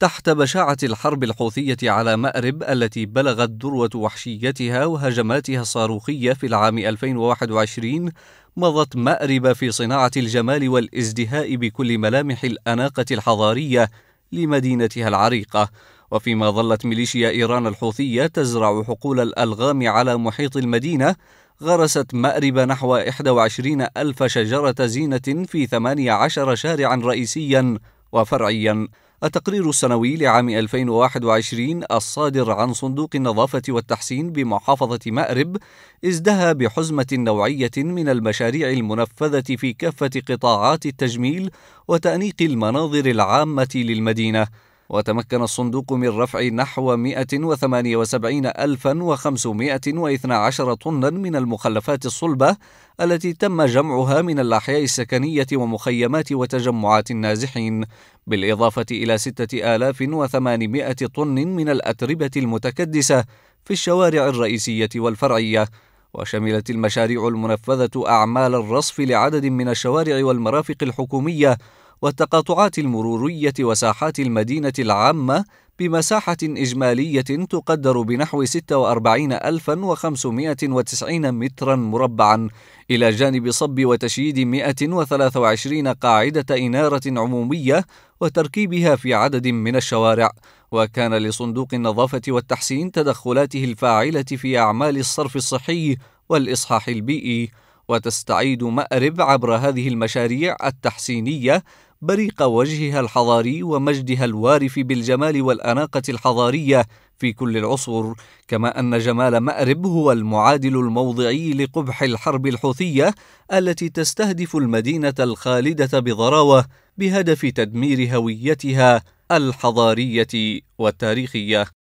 تحت بشاعة الحرب الحوثية على مأرب التي بلغت ذروة وحشيتها وهجماتها الصاروخية في العام 2021 مضت مأرب في صناعة الجمال والازدهاء بكل ملامح الأناقة الحضارية لمدينتها العريقة وفيما ظلت ميليشيا إيران الحوثية تزرع حقول الألغام على محيط المدينة غرست مأرب نحو 21 ألف شجرة زينة في 18 شارعا رئيسيا وفرعيا التقرير السنوي لعام 2021 الصادر عن صندوق النظافة والتحسين بمحافظة مأرب ازدهى بحزمة نوعية من المشاريع المنفذة في كافة قطاعات التجميل وتأنيق المناظر العامة للمدينة وتمكن الصندوق من رفع نحو 178512 طنا من المخلفات الصلبة التي تم جمعها من الأحياء السكنية ومخيمات وتجمعات النازحين بالإضافة إلى 6800 طن من الأتربة المتكدسة في الشوارع الرئيسية والفرعية وشملت المشاريع المنفذة أعمال الرصف لعدد من الشوارع والمرافق الحكومية والتقاطعات المرورية وساحات المدينة العامة بمساحة إجمالية تقدر بنحو 46590 مترا مربعا إلى جانب صب وتشييد 123 قاعدة إنارة عمومية وتركيبها في عدد من الشوارع وكان لصندوق النظافة والتحسين تدخلاته الفاعلة في أعمال الصرف الصحي والإصحاح البيئي وتستعيد مأرب عبر هذه المشاريع التحسينية بريق وجهها الحضاري ومجدها الوارف بالجمال والأناقة الحضارية في كل العصور، كما أن جمال مأرب هو المعادل الموضعي لقبح الحرب الحوثية التي تستهدف المدينة الخالدة بضراوة بهدف تدمير هويتها الحضارية والتاريخية.